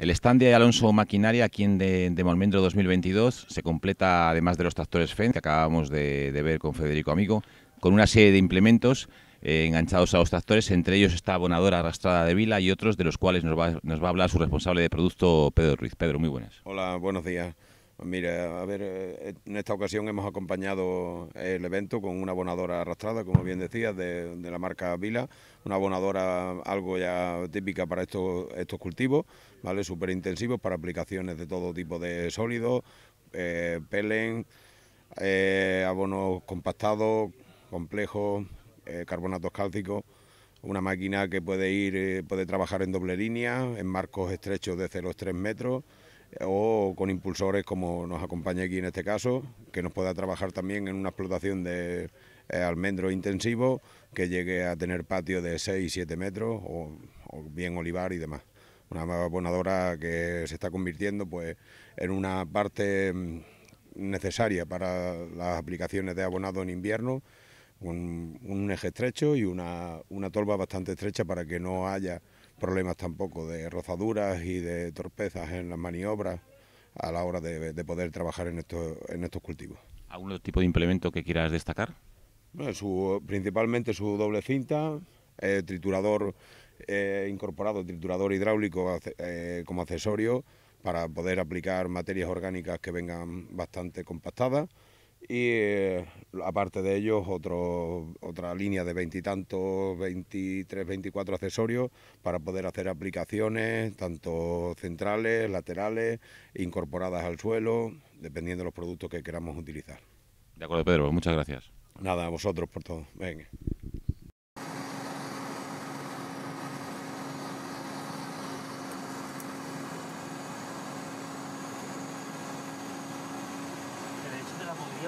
El stand de Alonso Maquinaria aquí en de, de 2022 se completa, además de los tractores FEN que acabamos de, ver con Federico Amigo, con una serie de implementos eh, enganchados a los tractores, entre ellos esta abonadora arrastrada de vila y otros de los cuales nos va, nos va a hablar su responsable de producto, Pedro Ruiz. Pedro, muy buenas. Hola, buenos días. Pues a ver, eh, eh, en esta ocasión hemos acompañado el evento con una abonadora arrastrada, como bien decías, de, la marca Vila, una abonadora algo ya típica para estos, estos cultivos, ¿vale? Súper intensivos para aplicaciones de todo tipo de sólidos, eh, pelen, abonos compactados, complejos, carbonatos cálcicos una máquina que puede ir, puede trabajar en doble línea, en marcos estrechos de 0,3 metros, o con impulsores como nos acompaña aquí en este caso, que nos pueda trabajar también en una explotación de eh, almendro intensivo, que llegue a tener patio de 6, 7 metros, o, bien olivar y demás. Una abonadora que se está convirtiendo pues, en una parte mm, necesaria para las aplicaciones de abonado en invierno, un, un eje estrecho y una, una tolva bastante estrecha para que no haya problemas tampoco de rozaduras y de torpezas en las maniobras a la hora de, poder trabajar en estos, en estos cultivos. ¿Algún tipo de implemento que quieras destacar? principalmente su doble cinta, eh, triturador eh, incorporado, triturador hidráulico eh, como accesorio para poder aplicar materias orgánicas que vengan bastante compactadas y eh, aparte de ellos, otra línea de veintitantos, veintitrés, veinticuatro accesorios para poder hacer aplicaciones, tanto centrales, laterales, incorporadas al suelo, dependiendo de los productos que queramos utilizar. De acuerdo, Pedro, pues muchas gracias. Nada, a vosotros por todo. Venga.